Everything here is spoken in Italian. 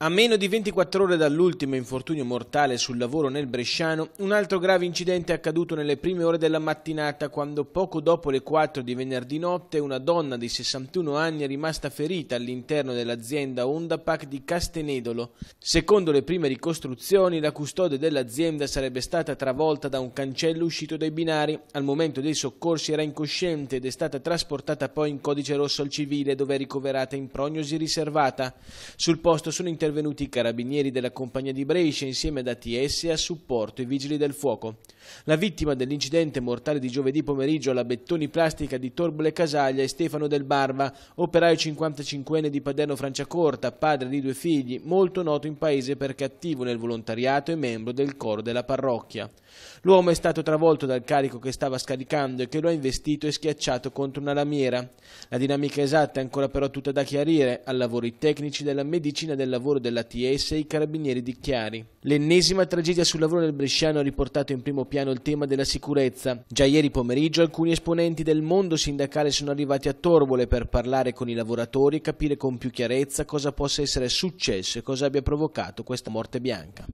A meno di 24 ore dall'ultimo infortunio mortale sul lavoro nel Bresciano, un altro grave incidente è accaduto nelle prime ore della mattinata quando poco dopo le 4 di venerdì notte una donna di 61 anni è rimasta ferita all'interno dell'azienda Honda Pack di Castenedolo. Secondo le prime ricostruzioni, la custode dell'azienda sarebbe stata travolta da un cancello uscito dai binari. Al momento dei soccorsi era incosciente ed è stata trasportata poi in codice rosso al civile dove è ricoverata in prognosi riservata. Sul posto sono intervenuti intervenuti i carabinieri della compagnia di Brescia insieme ad ATS e a supporto i vigili del fuoco. La vittima dell'incidente mortale di giovedì pomeriggio alla Bettoni Plastica di Torbole Casaglia è Stefano Del Barba, operaio 55enne di Paderno Franciacorta, padre di due figli, molto noto in paese perché attivo nel volontariato e membro del coro della parrocchia. L'uomo è stato travolto dal carico che stava scaricando e che lo ha investito e schiacciato contro una lamiera. La dinamica esatta è ancora però tutta da chiarire. al lavoro i tecnici della medicina del lavoro lavoro dell'ATS e i carabinieri di Chiari. L'ennesima tragedia sul lavoro del Bresciano ha riportato in primo piano il tema della sicurezza. Già ieri pomeriggio alcuni esponenti del mondo sindacale sono arrivati a Torbole per parlare con i lavoratori e capire con più chiarezza cosa possa essere successo e cosa abbia provocato questa morte bianca.